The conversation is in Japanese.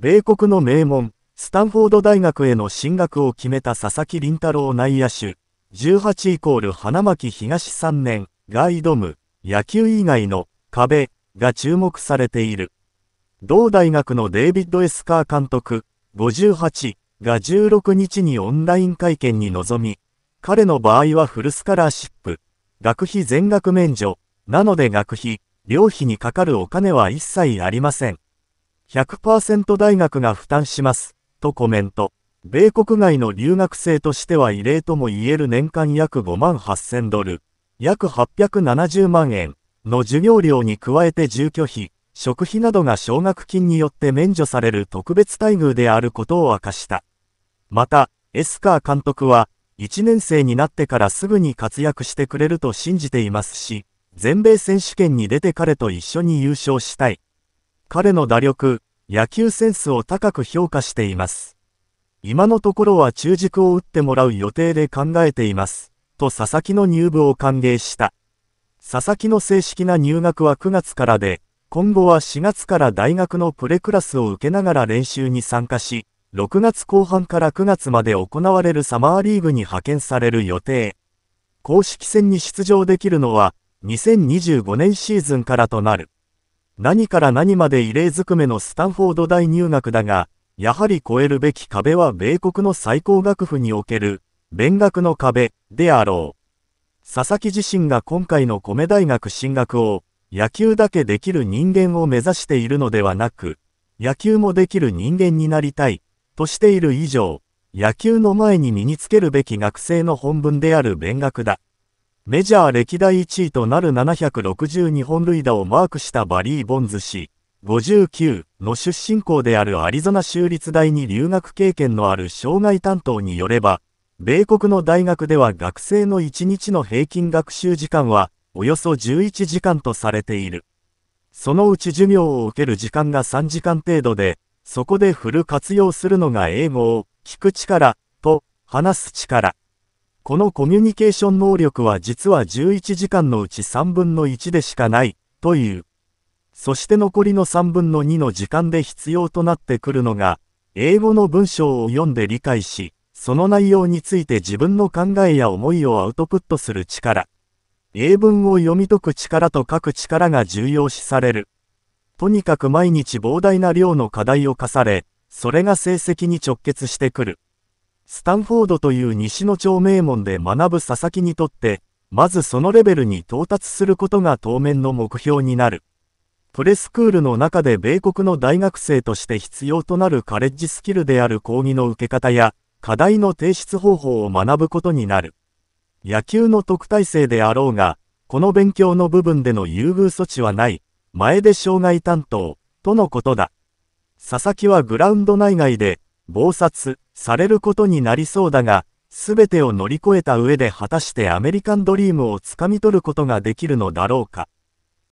米国の名門、スタンフォード大学への進学を決めた佐々木麟太郎内野手、18イコール花巻東3年が挑む野球以外の壁が注目されている。同大学のデイビッド・エスカー監督、58が16日にオンライン会見に臨み、彼の場合はフルスカラーシップ、学費全額免除、なので学費、寮費にかかるお金は一切ありません。100%大学が負担します、とコメント。米国外の留学生としては異例とも言える年間約5万8000ドル、約870万円の授業料に加えて住居費、食費などが奨学金によって免除される特別待遇であることを明かした。また、エスカー監督は、1年生になってからすぐに活躍してくれると信じていますし、全米選手権に出て彼と一緒に優勝したい。彼の打力、野球センスを高く評価しています。今のところは中軸を打ってもらう予定で考えています。と佐々木の入部を歓迎した。佐々木の正式な入学は9月からで、今後は4月から大学のプレクラスを受けながら練習に参加し、6月後半から9月まで行われるサマーリーグに派遣される予定。公式戦に出場できるのは、2025年シーズンからとなる。何から何まで異例ずくめのスタンフォード大入学だが、やはり超えるべき壁は米国の最高学府における、勉学の壁であろう。佐々木自身が今回の米大学進学を、野球だけできる人間を目指しているのではなく、野球もできる人間になりたい、としている以上、野球の前に身につけるべき学生の本文である勉学だ。メジャー歴代1位となる762本塁打をマークしたバリー・ボンズ氏、59の出身校であるアリゾナ州立大に留学経験のある障害担当によれば、米国の大学では学生の1日の平均学習時間はおよそ11時間とされている。そのうち授業を受ける時間が3時間程度で、そこでフル活用するのが英語を聞く力と話す力。このコミュニケーション能力は実は11時間のうち3分の1でしかない、という。そして残りの3分の2の時間で必要となってくるのが、英語の文章を読んで理解し、その内容について自分の考えや思いをアウトプットする力。英文を読み解く力と書く力が重要視される。とにかく毎日膨大な量の課題を課され、それが成績に直結してくる。スタンフォードという西の町名門で学ぶ佐々木にとって、まずそのレベルに到達することが当面の目標になる。プレスクールの中で米国の大学生として必要となるカレッジスキルである講義の受け方や、課題の提出方法を学ぶことになる。野球の特待生であろうが、この勉強の部分での優遇措置はない、前で障害担当、とのことだ。佐々木はグラウンド内外で、暴殺、されることになりそうだが、すべてを乗り越えた上で果たしてアメリカンドリームをつかみ取ることができるのだろうか。